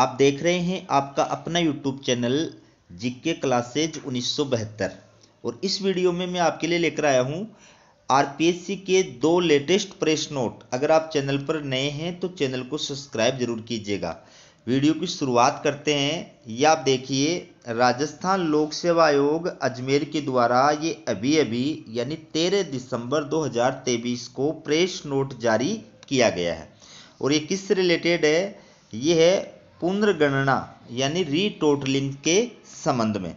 आप देख रहे हैं आपका अपना यूट्यूब चैनल जीके क्लासेज उन्नीस और इस वीडियो में मैं आपके लिए लेकर आया हूँ आरपीएससी के दो लेटेस्ट प्रेस नोट अगर आप चैनल पर नए हैं तो चैनल को सब्सक्राइब जरूर कीजिएगा वीडियो की शुरुआत करते हैं यह आप देखिए राजस्थान लोक सेवा आयोग अजमेर के द्वारा ये अभी अभी यानी 13 दिसंबर 2023 को प्रेस नोट जारी किया गया है और ये किस रिलेटेड है ये है पुनर्गणना यानी रीटोटलिंग के संबंध में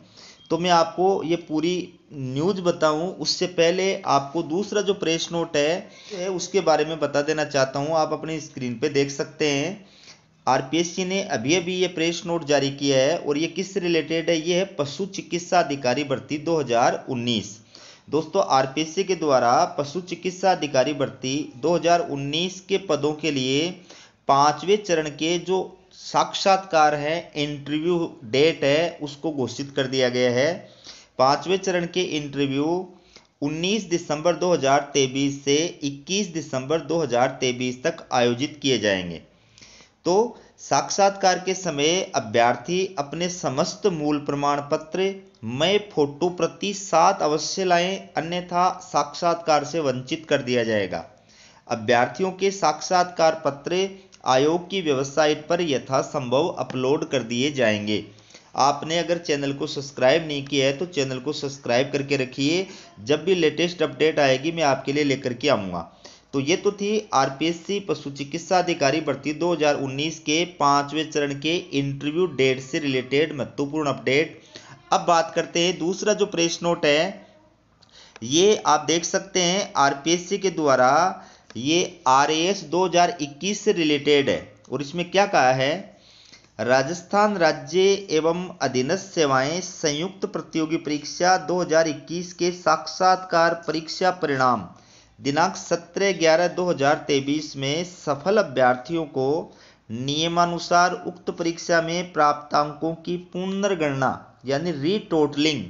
तो मैं आपको ये पूरी न्यूज बताऊं उससे पहले आपको दूसरा जो प्रेस नोट है उसके बारे में बता देना चाहता हूं आप अपनी स्क्रीन पे देख सकते हैं आरपीएससी ने अभी अभी ये प्रेस नोट जारी किया है और ये किस रिलेटेड है ये है पशु चिकित्सा अधिकारी भर्ती 2019 दोस्तों आरपीएससी के द्वारा पशु चिकित्सा अधिकारी भर्ती दो के पदों के लिए पांचवें चरण के जो साक्षात्कार है इंटरव्यू डेट है उसको घोषित कर दिया गया है पांचवें चरण के इंटरव्यू 19 दिसंबर 2023 से 21 दिसंबर 2023 तक आयोजित किए जाएंगे तो साक्षात्कार के समय अभ्यर्थी अपने समस्त मूल प्रमाण पत्र में फोटो प्रति सात अवश्य लाएं अन्यथा साक्षात्कार से वंचित कर दिया जाएगा अभ्यर्थियों के साक्षात्कार पत्र आयोग की वेबसाइट पर यथासंभव अपलोड कर दिए जाएंगे आपने अगर चैनल को सब्सक्राइब नहीं किया है तो चैनल को सब्सक्राइब करके रखिए जब भी लेटेस्ट अपडेट आएगी मैं आपके लिए लेकर के आऊँगा तो ये तो थी आरपीएससी पशु चिकित्सा अधिकारी भर्ती 2019 के पांचवें चरण के इंटरव्यू डेट से रिलेटेड महत्वपूर्ण अपडेट अब बात करते हैं दूसरा जो प्रेस नोट है ये आप देख सकते हैं आरपीएससी के द्वारा ये आर एस दो से रिलेटेड है और इसमें क्या कहा है राजस्थान राज्य एवं अधीनस्थ सेवाएं संयुक्त प्रतियोगी परीक्षा 2021 के साक्षात्कार परीक्षा परिणाम दिनांक 17 ग्यारह 2023 में सफल अभ्यर्थियों को नियमानुसार उक्त परीक्षा में प्राप्त अंकों की पुनर्गणना यानी रीटोटलिंग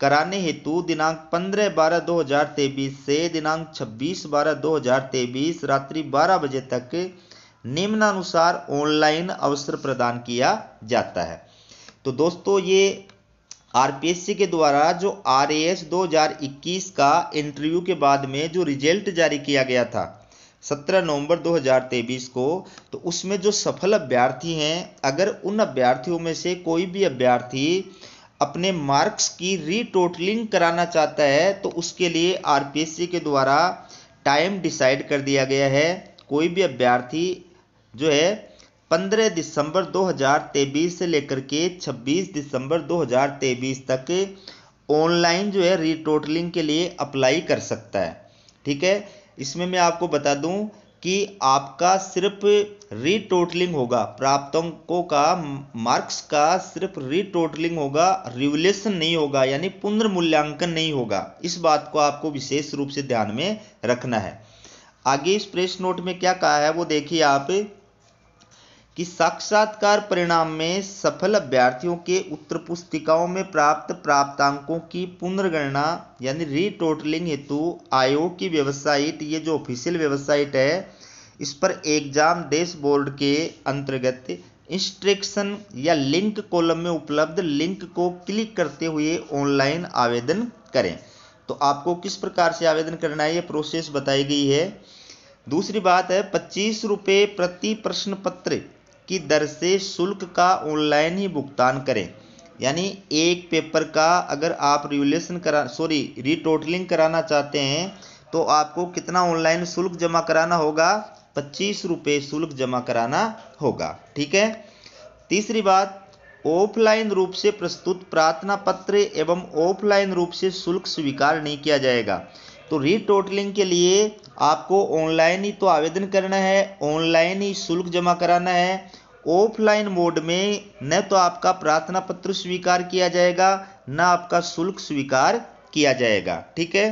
कराने हेतु दिनांक 15 बारह 2023 से दिनांक 26 बारह 2023 रात्रि 12 बजे तक निम्नानुसार ऑनलाइन अवसर प्रदान किया जाता है तो दोस्तों ये आरपीएससी के द्वारा जो आर 2021 का इंटरव्यू के बाद में जो रिजल्ट जारी किया गया था 17 नवंबर 2023 को तो उसमें जो सफल अभ्यर्थी हैं अगर उन अभ्यर्थियों में से कोई भी अभ्यर्थी अपने मार्क्स की रीटोटलिंग कराना चाहता है तो उसके लिए आरपीएससी के द्वारा टाइम डिसाइड कर दिया गया है कोई भी अभ्यर्थी जो है 15 दिसंबर 2023 से लेकर के 26 दिसंबर 2023 तक ऑनलाइन जो है रीटोटलिंग के लिए अप्लाई कर सकता है ठीक है इसमें मैं आपको बता दूं कि आपका सिर्फ रीटोटलिंग होगा प्राप्तांकों का मार्क्स का सिर्फ रीटोटलिंग होगा रिवलेशन नहीं होगा यानी पुनर्मूल्यांकन नहीं होगा इस बात को आपको विशेष रूप से ध्यान में रखना है आगे इस प्रेस नोट में क्या कहा है वो देखिए आप कि साक्षात्कार परिणाम में सफल अभ्यर्थियों के उत्तर पुस्तिकाओं में प्राप्त प्राप्तांकों की पुनर्गणना यानी रीटोटलिंग हेतु आयोग की वेबसाइट ये जो ऑफिशियल वेबसाइट है इस पर एग्जाम बोर्ड के अंतर्गत इंस्ट्रक्शन या लिंक कॉलम में उपलब्ध लिंक को क्लिक करते हुए ऑनलाइन आवेदन करें तो आपको किस प्रकार से आवेदन करना है ये प्रोसेस बताई गई है दूसरी बात है पच्चीस रुपये प्रति प्रश्न पत्र की दर से शुल्क का ऑनलाइन ही भुगतान करें यानी एक पेपर का अगर आप रिवल्यूशन करा सॉरी रिटोटलिंग कराना चाहते हैं तो आपको कितना ऑनलाइन शुल्क जमा कराना होगा पच्चीस रुपये शुल्क जमा कराना होगा ठीक है तीसरी बात ऑफलाइन रूप से प्रस्तुत प्रार्थना पत्र एवं ऑफलाइन रूप से शुल्क स्वीकार नहीं किया जाएगा तो रीटोटलिंग के लिए आपको ऑनलाइन ही तो आवेदन करना है ऑनलाइन ही शुल्क जमा कराना है ऑफलाइन मोड में न तो आपका प्रार्थना पत्र स्वीकार किया जाएगा न आपका शुल्क स्वीकार किया जाएगा ठीक है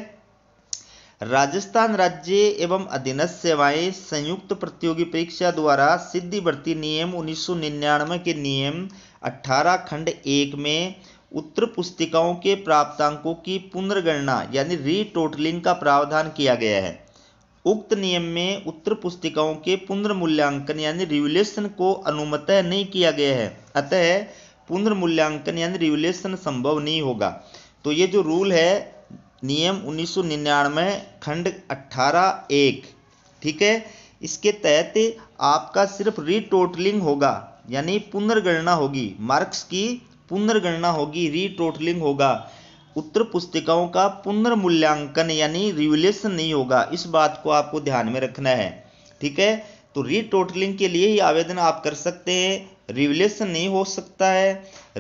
राजस्थान राज्य एवं अधीनस्थ सेवाएं संयुक्त प्रतियोगी परीक्षा द्वारा सिद्धि भर्ती नियम उन्नीस के नियम 18 खंड एक में उत्तर पुस्तिकाओं के प्राप्तांकों की पुनर्गणना यानी रीटोटलिंग का प्रावधान किया गया है उक्त नियम में उत्तर पुस्तिकाओं के पुनर्मूल्यांकन यानी रिवलेशन को अनुमतः नहीं किया गया है अतः पुनर्मूल्यांकन यानी रिवलेशन संभव नहीं होगा तो ये जो रूल है नियम 1999 खंड 18 एक ठीक है इसके तहत आपका सिर्फ रीटोटलिंग होगा यानी पुनर्गणना होगी मार्क्स की पुनर्गणना होगी रीटोटलिंग होगा उत्तर पुस्तिकाओं का पुनर्मूल्यांकन यानी रिवलेशन नहीं होगा इस बात को आपको ध्यान में रखना है ठीक है तो रिटोटलिंग के लिए ही आवेदन आप कर सकते हैं रिविलेशन नहीं हो सकता है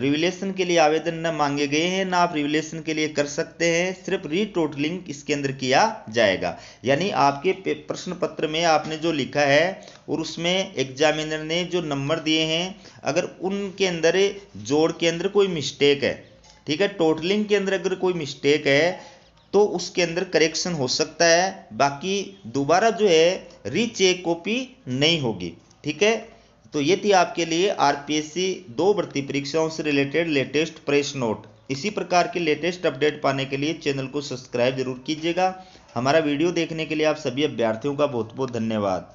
रिविलेशन के लिए आवेदन न मांगे गए हैं ना आप रिविलेशन के लिए कर सकते हैं सिर्फ रिटोटलिंग इसके अंदर किया जाएगा यानी आपके प्रश्न पत्र में आपने जो लिखा है और उसमें एग्जामिनर ने जो नंबर दिए हैं अगर उनके अंदर जोड़ के अंदर कोई मिस्टेक है ठीक है टोटलिंग के अंदर अगर कोई मिस्टेक है तो उसके अंदर करेक्शन हो सकता है बाकी दोबारा जो है रीचेक कॉपी नहीं होगी ठीक है तो ये थी आपके लिए आरपीएससी दो भर्ती परीक्षाओं से रिलेटेड लेटेस्ट प्रेस नोट इसी प्रकार के लेटेस्ट अपडेट पाने के लिए चैनल को सब्सक्राइब जरूर कीजिएगा हमारा वीडियो देखने के लिए आप सभी अभ्यर्थियों का बहुत बहुत धन्यवाद